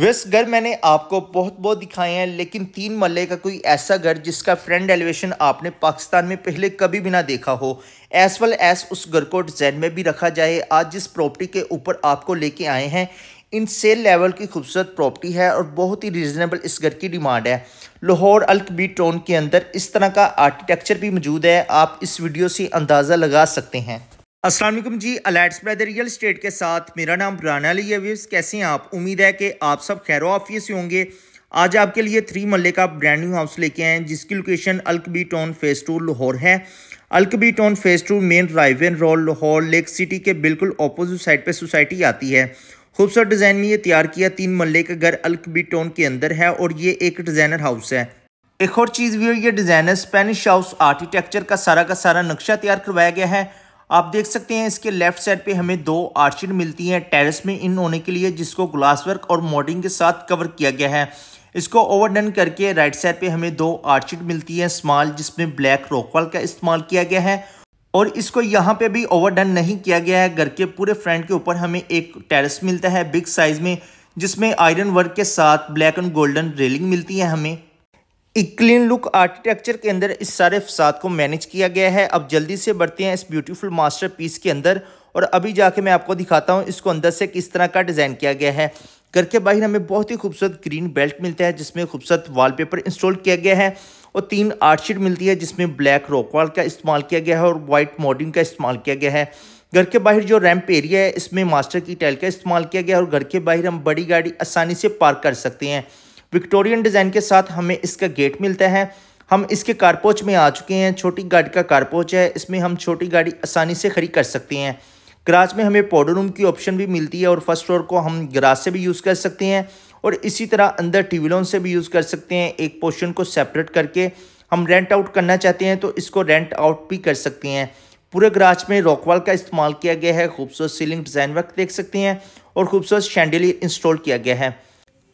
वैस घर मैंने आपको बहुत बहुत दिखाए हैं लेकिन तीन मल्ले का कोई ऐसा घर जिसका फ्रंट एलिवेशन आपने पाकिस्तान में पहले कभी भी ना देखा हो एस वेल एस उस घर को डिज़ाइन में भी रखा जाए आज जिस प्रॉपर्टी के ऊपर आपको लेके आए हैं इन सेल लेवल की खूबसूरत प्रॉपर्टी है और बहुत ही रीज़नेबल इस घर की डिमांड है लाहौर अलकबी टोन के अंदर इस तरह का आर्किटेक्चर भी मौजूद है आप इस वीडियो से अंदाज़ा लगा सकते हैं असलम जी अलैट्स ब्रदर रियल स्टेट के साथ मेरा नाम राना अली व्यूस कैसे हैं आप उम्मीद है कि आप सब खैर ऑफिस होंगे आज आपके लिए थ्री मल्ले का ब्रांड न्यू हाउस लेके आए हैं जिसकी लोकेशन अल्कबी टाउन फेस टू लाहौर है अल्कबी town phase two main Raiwind road Lahore lake city के बिल्कुल अपोजिट साइड पे सोसाइटी आती है खूबसूरत डिज़ाइन में ये तैयार किया तीन मल्ले का घर अल्कबी टाउन के अंदर है और ये एक डिज़ाइनर हाउस है एक और चीज़ भी ये डिज़ाइनर स्पेनिश हाउस आर्किटेक्चर का सारा का सारा नक्शा तैयार करवाया गया है आप देख सकते हैं इसके लेफ्ट साइड पे हमें दो आर्चिड मिलती हैं टेरेस में इन होने के लिए जिसको ग्लास वर्क और मॉडलिंग के साथ कवर किया गया है इसको ओवरडन करके राइट साइड पे हमें दो आर्चिड मिलती हैं स्मॉल जिसमें ब्लैक रोकवाल का इस्तेमाल किया गया है और इसको यहाँ पे भी ओवरडन नहीं किया गया है घर के पूरे फ्रंट के ऊपर हमें एक टेरेस मिलता है बिग साइज़ में जिसमें आयरन वर्क के साथ ब्लैक एंड गोल्डन रेलिंग मिलती है हमें एक क्लीन लुक आर्किटेक्चर के अंदर इस सारे फसाद को मैनेज किया गया है अब जल्दी से बढ़ते हैं इस ब्यूटीफुल मास्टर पीस के अंदर और अभी जाके मैं आपको दिखाता हूँ इसको अंदर से किस तरह का डिज़ाइन किया गया है घर के बाहर हमें बहुत ही खूबसूरत ग्रीन बेल्ट मिलता है जिसमें खूबसूरत वॉलपेपर इंस्टॉल किया गया है और तीन आर्टशीट मिलती है जिसमें ब्लैक रॉकवाल का इस्तेमाल किया गया है और वाइट मॉडिंग का इस्तेमाल किया गया है घर के बाहर जो रैंप एरिया है इसमें मास्टर की टाइल का इस्तेमाल किया गया है और घर के बाहर हम बड़ी गाड़ी आसानी से पार्क कर सकते हैं विक्टोरियन डिज़ाइन के साथ हमें इसका गेट मिलता है हम इसके कारपोच में आ चुके हैं छोटी गाड़ी का कारपोच है इसमें हम छोटी गाड़ी आसानी से खड़ी कर सकते हैं गराज में हमें पाउडर रूम की ऑप्शन भी मिलती है और फर्स्ट फ्लोर को हम ग्रास से भी यूज़ कर सकते हैं और इसी तरह अंदर टीवीलोन से भी यूज़ कर सकते हैं एक पोर्शन को सेपरेट करके हम रेंट आउट करना चाहते हैं तो इसको रेंट आउट भी कर सकते हैं पूरे ग्राच में रॉकवाल का इस्तेमाल किया गया है खूबसूरत सीलिंग डिज़ाइन वर्क देख सकते हैं और खूबसूरत शैंडली इंस्टॉल किया गया है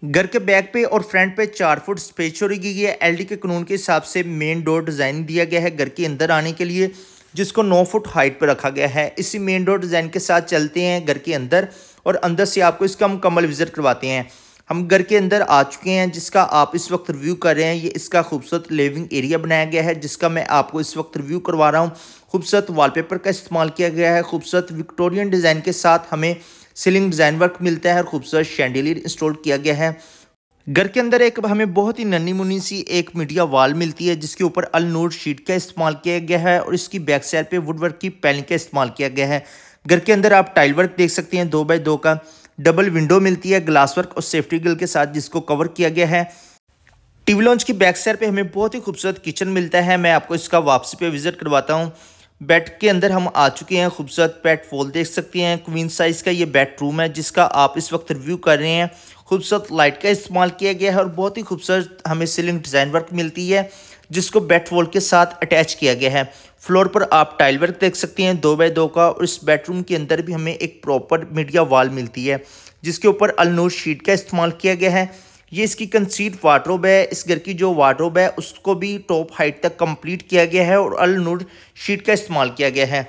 घर के बैक पे और फ्रंट पे चार फुट स्पेस छोड़ी गई है एलडी के कानून के हिसाब से मेन डोर डिज़ाइन दिया गया है घर के अंदर आने के लिए जिसको नौ फुट हाइट पर रखा गया है इसी मेन डोर डिज़ाइन के साथ चलते हैं घर के अंदर और अंदर से आपको इसका मुकम्मल विजिट करवाते हैं हम घर के अंदर आ चुके हैं जिसका आप इस वक्त रिव्यू कर रहे हैं ये इसका खूबसूरत लिविंग एरिया बनाया गया है जिसका मैं आपको इस वक्त रिव्यू करवा रहा हूँ खूबसूरत वॉलपेपर का इस्तेमाल किया गया है खूबसूरत विक्टोरियन डिज़ाइन के साथ हमें सीलिंग डिज़ाइन वर्क मिलता है और खूबसूरत शैंडिलियर इंस्टॉल किया गया है घर के अंदर एक हमें बहुत ही नन्नी मुन्नी सी एक मीडिया वॉल मिलती है जिसके ऊपर अल नोट शीट का इस्तेमाल किया गया है और इसकी बैक साइड पे वुडवर्क की पैलिंग का इस्तेमाल किया गया है घर के अंदर आप टाइल वर्क देख सकते हैं दो बाय दो का डबल विंडो मिलती है ग्लास वर्क और सेफ्टी गल के साथ जिसको कवर किया गया है टीवी लॉन्च की बैक साइड पर हमें बहुत ही खूबसूरत किचन मिलता है मैं आपको इसका वापसी पर विजिट करवाता हूँ बेड के अंदर हम आ चुके हैं खूबसूरत बेड फॉल देख सकते हैं क्वीन साइज़ का ये बेडरूम है जिसका आप इस वक्त रिव्यू कर रहे हैं खूबसूरत लाइट का इस्तेमाल किया गया है और बहुत ही खूबसूरत हमें सीलिंग डिज़ाइन वर्क मिलती है जिसको बेड फॉल के साथ अटैच किया गया है फ्लोर पर आप टाइल वर्क देख सकते हैं दो बाय दो का और इस बेडरूम के अंदर भी हमें एक प्रॉपर मीडिया वॉल मिलती है जिसके ऊपर अलनूर शीट का इस्तेमाल किया गया है ये इसकी कंसीट वाटरोब है इस घर की जो वाटरोब है उसको भी टॉप हाइट तक कंप्लीट किया गया है और अल नूड शीट का इस्तेमाल किया गया है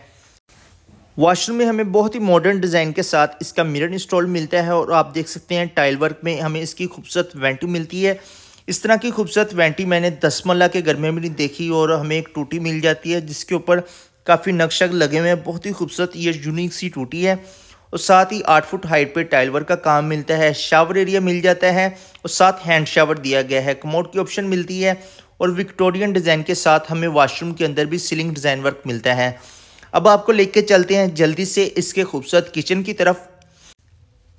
वाशरूम में हमें बहुत ही मॉडर्न डिज़ाइन के साथ इसका मिरर इंस्टॉल मिलता है और आप देख सकते हैं टाइल वर्क में हमें इसकी खूबसूरत वेंटी मिलती है इस तरह की खूबसूरत वेंटी मैंने दस मल्ला के घर में भी नहीं देखी और हमें एक टूटी मिल जाती है जिसके ऊपर काफ़ी नक्शक लगे हुए हैं बहुत ही खूबसूरत ये यूनिक सी टूटी है और साथ ही आठ फुट हाइट पे टाइल वर्क का काम मिलता है शावर एरिया मिल जाता है और साथ हैंड शावर दिया गया है कमोड की ऑप्शन मिलती है और विक्टोरियन डिज़ाइन के साथ हमें वाशरूम के अंदर भी सीलिंग डिज़ाइन वर्क मिलता है अब आपको लेके चलते हैं जल्दी से इसके खूबसूरत किचन की तरफ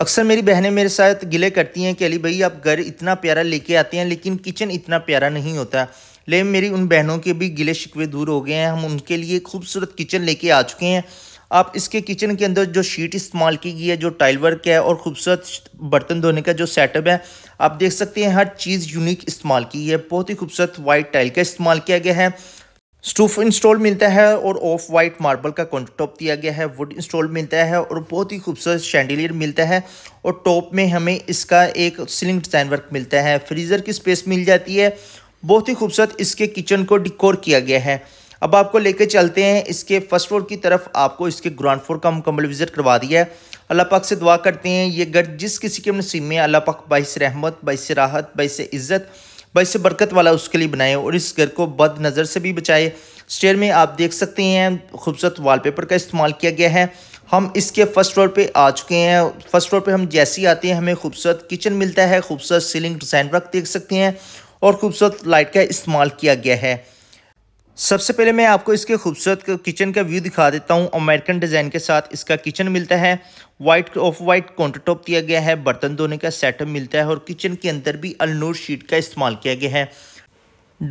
अक्सर मेरी बहनें मेरे साथ गिले करती हैं कि अली भाई आप घर इतना प्यारा लेके आते हैं लेकिन किचन इतना प्यारा नहीं होता ले मेरी उन बहनों के भी गिले शिकवे दूर हो गए हैं हम उनके लिए खूबसूरत किचन लेके आ चुके हैं आप इसके किचन के अंदर जो शीट इस्तेमाल की गई है जो टाइल वर्क है और खूबसूरत बर्तन धोने का जो सेटअप है आप देख सकते हैं हर चीज़ यूनिक इस्तेमाल की है बहुत ही खूबसूरत वाइट टाइल का इस्तेमाल किया गया है स्टूफ इंस्टॉल मिलता है और ऑफ वाइट मार्बल का कॉन्टॉप दिया गया है वुड इंस्टॉल मिलता है और बहुत ही खूबसूरत शैंडलियर मिलता है और टॉप में हमें इसका एक सीलिंग डिज़ाइन वर्क मिलता है फ्रीज़र की स्पेस मिल जाती है बहुत ही खूबसूरत इसके किचन को डिकोर किया गया है अब आपको लेके चलते हैं इसके फर्स्ट फ्लोर की तरफ आपको इसके ग्राउंड फ्लोर का मुकम्मल विजिट करवा दिया है अल्लाह पाक से दुआ करते हैं ये घर जिस किसी के नसीब में अल्लाह पाक बाईस रहमत बाईस राहत बाईस इज़्ज़त बाईस बरकत वाला उसके लिए बनाए और इस घर को बद नज़र से भी बचाए स्टेयर में आप देख सकते हैं खूबसूरत पेपर का इस्तेमाल किया गया है हम इसके फर्स्ट फ्लोर पे आ चुके हैं फर्स्ट फ्लोर पे हम जैसे ही आते हैं हमें खूबसूरत किचन मिलता है खूबसूरत सीलिंग डिज़ाइन वर्क देख सकते हैं और खूबसूरत लाइट का इस्तेमाल किया गया है सबसे पहले मैं आपको इसके खूबसूरत किचन का व्यू दिखा देता हूँ अमेरिकन डिज़ाइन के साथ इसका किचन मिलता है white off white counter top दिया गया है बर्तन धोने का सेटअप मिलता है और किचन के अंदर भी अलनूर शीट का इस्तेमाल किया गया है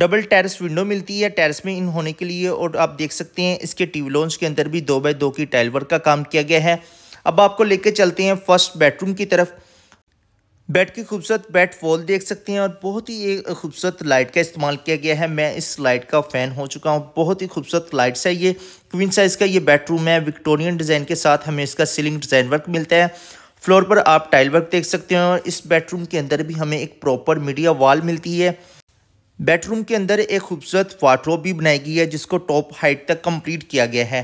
डबल टेरेस विंडो मिलती है टेरेस में इन होने के लिए और आप देख सकते हैं इसके टीवी लॉन्च के अंदर भी दो बाय दो की टाइल वर्क का काम किया गया है अब आपको लेके चलते हैं फर्स्ट बेडरूम की तरफ बेड की खूबसूरत बेड फॉल देख सकते हैं और बहुत ही एक खूबसूरत लाइट का इस्तेमाल किया गया है मैं इस लाइट का फ़ैन हो चुका हूँ बहुत ही खूबसूरत लाइट्स है ये क्वीन साइज़ का ये बेडरूम है विक्टोरियन डिज़ाइन के साथ हमें इसका सीलिंग डिज़ाइन वर्क मिलता है फ्लोर पर आप टाइल वर्क देख सकते हैं और इस बेडरूम के अंदर भी हमें एक प्रॉपर मीडिया वॉल मिलती है बेडरूम के अंदर एक खूबसूरत वाटरोब भी बनाई गई है जिसको टॉप हाइट तक कम्प्लीट किया गया है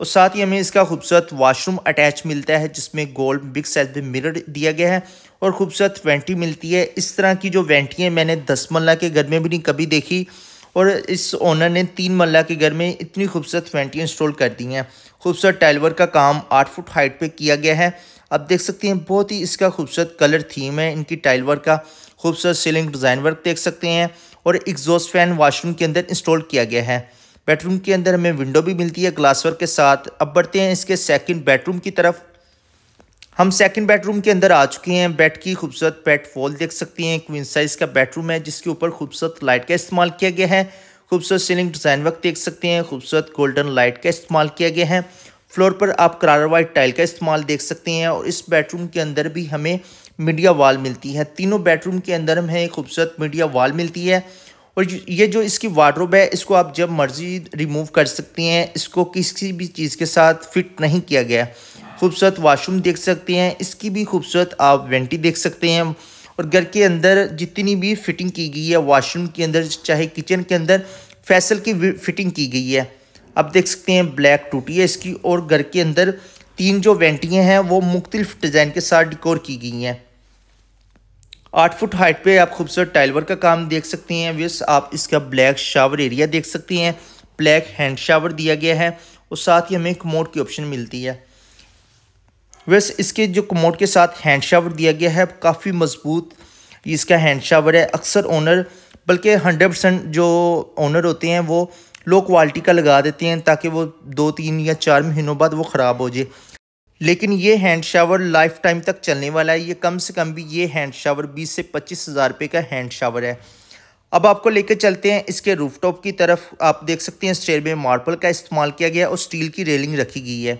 और साथ ही हमें इसका खूबसूरत वाशरूम अटैच मिलता है जिसमें गोल्ड बिग साइज में मिरर दिया गया है और ख़ूबसूरत वेंटी मिलती है इस तरह की जो वेंटियाँ मैंने दस मल्ला के घर में भी नहीं कभी देखी और इस ओनर ने तीन मल्ला के घर में इतनी खूबसूरत वेंटियाँ इंस्टॉल कर दी हैं खूबसूरत टाइलवर का काम आठ फुट हाइट पर किया गया है आप देख सकते हैं बहुत ही इसका खूबसूरत कलर थीम है इनकी टाइलवर का खूबसूरत सीलिंग डिज़ाइन वर्क देख सकते हैं और एग्जॉस्ट फैन वाशरूम के अंदर इंस्टॉल किया गया है बेडरूम के अंदर हमें विंडो भी मिलती है ग्लासवर्क के साथ अब बढ़ते हैं इसके सेकंड बेडरूम की तरफ हम सेकंड बेडरूम के अंदर आ चुके हैं बेड की खूबसूरत बेड फॉल देख सकते हैं क्वीन साइज़ का बेडरूम है जिसके ऊपर खूबसूरत लाइट का इस्तेमाल किया गया है खूबसूरत सीलिंग डिज़ाइन वक्त देख सकते हैं खूबसूरत गोल्डन लाइट का इस्तेमाल किया गया है फ्लोर पर आप करारा वाइट टाइल का इस्तेमाल देख सकते हैं और इस बेडरूम के अंदर भी हमें मीडिया वाल मिलती है तीनों बेडरूम के अंदर हमें खूबसूरत मीडिया वाल मिलती है और ये जो इसकी वाड्रोब है इसको आप जब मर्ज़ी रिमूव कर सकती हैं इसको किसी भी चीज़ के साथ फिट नहीं किया गया खूबसूरत वाशरूम देख सकते हैं इसकी भी खूबसूरत आप वेंटी देख सकते हैं और घर के अंदर जितनी भी फिटिंग की गई है वाशरूम के अंदर चाहे किचन के अंदर फैसल की फिटिंग की गई है आप देख सकते हैं ब्लैक टूटी है इसकी और घर के अंदर तीन जो वेंटियाँ हैं वो मुख्तलिफ डिज़ाइन के साथ डिकोर की गई हैं आठ फुट हाइट पे आप खूबसूरत टाइलवर का काम देख सकते हैं विस आप इसका ब्लैक शावर एरिया देख सकते हैं ब्लैक हैंड शावर दिया गया है और साथ ही हमें कमोड की ऑप्शन मिलती है वैसे इसके जो कमोड के साथ हैंड शावर दिया गया है काफ़ी मजबूत इसका हैंड शावर है अक्सर ओनर बल्कि हंड्रेड परसेंट जो ओनर होते हैं वो लो क्वालिटी का लगा देते हैं ताकि वो दो तीन या चार महीनों बाद वो ख़राब हो जाए लेकिन ये हैंड शावर लाइफ टाइम तक चलने वाला है ये कम से कम भी ये हैंड शावर बीस से पच्चीस हज़ार रुपये का हैंड शावर है अब आपको लेकर चलते हैं इसके रूफटॉप की तरफ आप देख सकते हैं स्टेयर में मार्बल का इस्तेमाल किया गया और स्टील की रेलिंग रखी गई है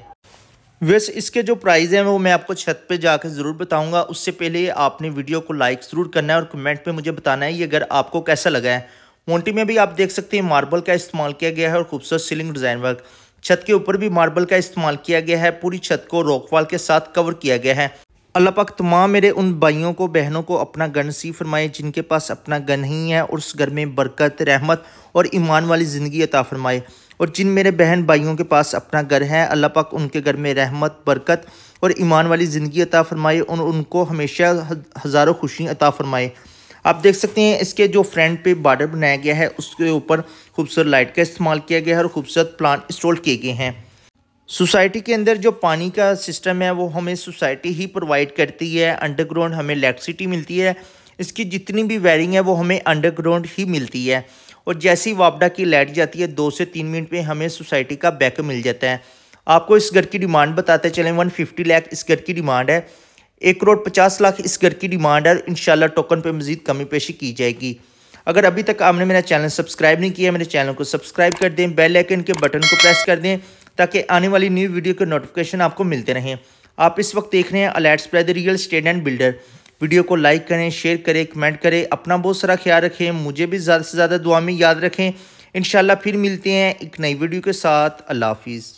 वैसे इसके जो प्राइस हैं वो मैं आपको छत पे जाकर ज़रूर बताऊंगा उससे पहले आपने वीडियो को लाइक ज़रूर करना है और कमेंट पे मुझे बताना है ये घर आपको कैसा लगा है मोन्टी में भी आप देख सकते हैं मार्बल का इस्तेमाल किया गया है और खूबसूरत सीलिंग डिज़ाइन वर्क छत के ऊपर भी मार्बल का इस्तेमाल किया गया है पूरी छत को रॉकवाल के साथ कवर किया गया है अल्लाह पाक तमाम मेरे उन भाइयों को बहनों को अपना गन सी फरमाए जिनके पास अपना गन ही है और उस घर में बरकत रहमत और ईमान वाली ज़िंदगी अता फरमाए और जिन मेरे बहन भाइयों के पास अपना घर है अल्लाह पाक उनके घर में रहमत बरकत और ईमान वाली ज़िंदगी अता फरमाए और उनको हमेशा हज़ारों खुशियाँ अता फरमाए आप देख सकते हैं इसके जो फ्रंट पे बॉर्डर बनाया गया है उसके ऊपर खूबसूरत लाइट का इस्तेमाल किया गया है और खूबसूरत प्लान इंस्टॉल किए गए हैं सोसाइटी के अंदर जो पानी का सिस्टम है वो हमें सोसाइटी ही प्रोवाइड करती है अंडरग्राउंड हमें इलेक्ट्रिसिटी मिलती है इसकी जितनी भी वायरिंग है वो हमें अंडरग्राउंड ही मिलती है और जैसे ही वापडा की लाइट जाती है दो से तीन मिनट में हमें सोसाइटी का बैकअप मिल जाता है आपको इस घर की डिमांड बताते चलें 150 लाख इस घर की डिमांड है एक करोड़ पचास लाख इस घर की डिमांड है इन टोकन पर मजीद कमी पेशी की जाएगी अगर अभी तक आपने मेरा चैनल सब्सक्राइब नहीं किया मेरे चैनल को सब्सक्राइब कर दें बेल आइकन के बटन को प्रेस कर दें ताकि आने वाली न्यू वीडियो के नोटिफिकेशन आपको मिलते रहें आप इस वक्त देख रहे हैं alerts the real estate and builder video को लाइक करें शेयर करें कमेंट करें अपना बहुत सारा ख्याल रखें मुझे भी ज़्यादा से ज़्यादा दुआ में याद रखें इन फिर मिलते हैं एक नई वीडियो के साथ अल्लाह हाफिज़